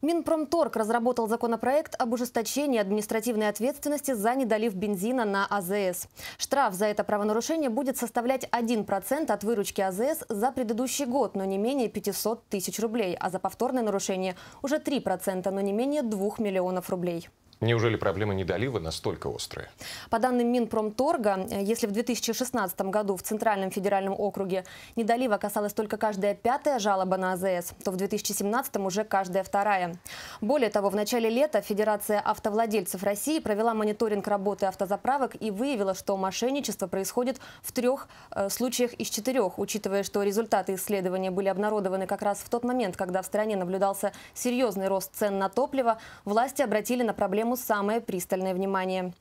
Минпромторг разработал законопроект об ужесточении административной ответственности за недолив бензина на АЗС. Штраф за это правонарушение будет составлять 1% от выручки АЗС за предыдущий год, но не менее 500 тысяч рублей, а за повторное нарушение уже 3%, но не менее 2 миллионов рублей. Неужели проблема недолива настолько острая? По данным Минпромторга, если в 2016 году в Центральном федеральном округе недолива касалась только каждая пятая жалоба на АЗС, то в 2017 уже каждая вторая. Более того, в начале лета Федерация автовладельцев России провела мониторинг работы автозаправок и выявила, что мошенничество происходит в трех э, случаях из четырех, учитывая, что результаты исследования были обнародованы как раз в тот момент, когда в стране наблюдался серьезный рост цен на топливо, власти обратили на проблему тему самое пристальное внимание.